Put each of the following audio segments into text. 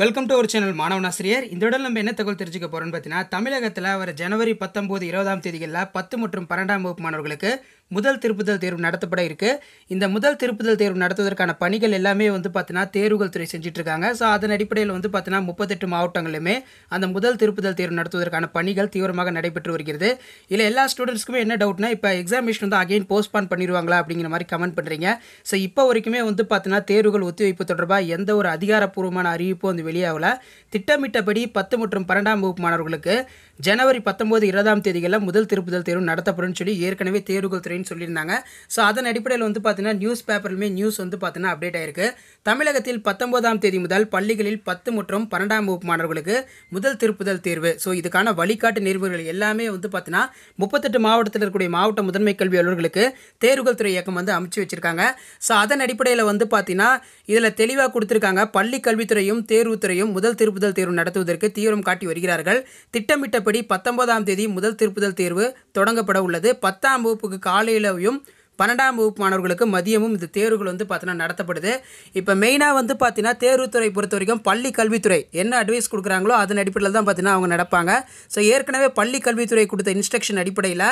welcome to ஒரு channel மாணவன் ஆசிரியர் இந்த உடல் நம்ம என்ன தகவல் தெரிஞ்சுக்க போறோம்னு பார்த்தீங்கன்னா தமிழகத்தில் வர ஜனவரி பத்தொம்போது இருபதாம் தேதிகளில் பத்து மற்றும் பன்னெண்டாம் வகுப்பு மாணவர்களுக்கு முதல் திருப்புதல் தேர்வு நடத்தப்பட இருக்குது இந்த முதல் திருப்புதல் தேர்வு நடத்துவதற்கான பணிகள் எல்லாமே வந்து பார்த்தீங்கன்னா தேர்வுகள் துறை இருக்காங்க ஸோ அதன் அடிப்படையில் வந்து பார்த்தீங்கன்னா முப்பத்தெட்டு மாவட்டங்களிலுமே அந்த முதல் திருப்புதல் தேர்வு நடத்துவதற்கான பணிகள் தீவிரமாக நடைபெற்று வருகிறது இல்லை எல்லா ஸ்டூடெண்ட்ஸ்க்குமே என்ன டவுட்னா இப்போ எக்ஸாமினேஷன் வந்து அகைன் போஸ்ட்பான் பண்ணிடுவாங்களா அப்படிங்கிற மாதிரி கமெண்ட் பண்ணுறீங்க ஸோ இப்போ வரைக்குமே வந்து பார்த்தீங்கன்னா தேர்வுகள் ஒத்திவைப்பு தொடர்பாக எந்த ஒரு அதிகாரப்பூர்வமான அறிவிப்பும் வந்து வெளியாகல திட்டமிட்டபடி பத்து மற்றும் பன்னெண்டாம் வகுப்பு மாணவர்களுக்கு ஜனவரி பத்தொம்போது இருபதாம் தேதிகளில் முதல் திருப்புதல் தேர்வு நடத்தப்படும் சொல்லி ஏற்கனவே தேர்வுகள் துறை அப்படின்னு சொல்லியிருந்தாங்க ஸோ அதன் அடிப்படையில் வந்து பார்த்தீங்கன்னா நியூஸ் பேப்பர்லுமே நியூஸ் வந்து பார்த்தீங்கன்னா அப்டேட் ஆயிருக்கு தமிழகத்தில் பத்தொன்பதாம் தேதி முதல் பள்ளிகளில் பத்து மற்றும் பன்னெண்டாம் வகுப்பு மாணவர்களுக்கு முதல் திருப்புதல் தேர்வு ஸோ இதுக்கான வழிகாட்டு நெறிவுகள் எல்லாமே வந்து பார்த்தீங்கன்னா முப்பத்தெட்டு மாவட்டத்தில் இருக்கக்கூடிய மாவட்ட முதன்மை கல்வி அலுவலர்களுக்கு தேர்வுகள் துறை இயக்கம் வந்து அமைச்சு வச்சிருக்காங்க ஸோ அதன் அடிப்படையில் வந்து பார்த்தீங்கன்னா இதில் தெளிவாக கொடுத்துருக்காங்க பள்ளி கல்வித்துறையும் தேர்வுத்துறையும் முதல் திருப்புதல் தேர்வு நடத்துவதற்கு தீவிரம் காட்டி வருகிறார்கள் திட்டமிட்டபடி பத்தொன்பதாம் தேதி முதல் திருப்புதல் தேர்வு தொடங்கப்பட உள்ளது பத்தாம் வகுப்புக்கு கால i பன்னெண்டாம் வகுப்பு மாணவர்களுக்கு மதியமும் இந்த தேர்வுகள் வந்து பார்த்தீங்கன்னா நடத்தப்படுது இப்போ மெயினாக வந்து பார்த்தீங்கன்னா தேர்வுத்துறை பொறுத்த வரைக்கும் பள்ளி கல்வித்துறை என்ன அட்வைஸ் கொடுக்குறாங்களோ அதன் அடிப்படையில் தான் பார்த்தீங்கன்னா அவங்க நடப்பாங்க ஸோ ஏற்கனவே பள்ளி கல்வித்துறை கொடுத்த இன்ஸ்ட்ரக்ஷன் அடிப்படையில்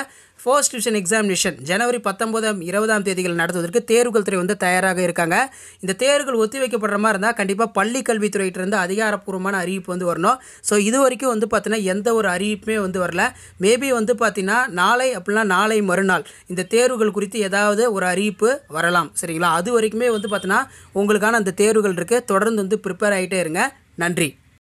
ஃபோர்ஸ்ட் டிவிஷன் எக்ஸாமினேஷன் ஜனவரி பத்தொம்போதாம் இருபதாம் தேதிகள் நடத்துவதற்கு தேர்வுகள் துறை வந்து தயாராக இருக்காங்க இந்த தேர்வுகள் ஒத்தி வைக்கப்படுற மாதிரி இருந்தால் கண்டிப்பாக பள்ளி கல்வித்துறையிட்டிருந்து அதிகாரப்பூர்வமான அறிவிப்பு வந்து வரணும் ஸோ இது வரைக்கும் வந்து பார்த்தீங்கன்னா எந்த ஒரு அறிவிப்புமே வந்து வரல மேபி வந்து பார்த்தீங்கன்னா நாளை அப்படின்னா நாளை மறுநாள் இந்த தேர்வுகள் குறித்து எதாவது ஏதாவது ஒரு அறிவிப்பு வரலாம் சரிங்களா அது வரைக்குமே வந்து பார்த்தீங்கன்னா உங்களுக்கான அந்த தேர்வுகள் இருக்குது தொடர்ந்து வந்து ப்ரிப்பேர் ஆகிட்டே இருங்க நன்றி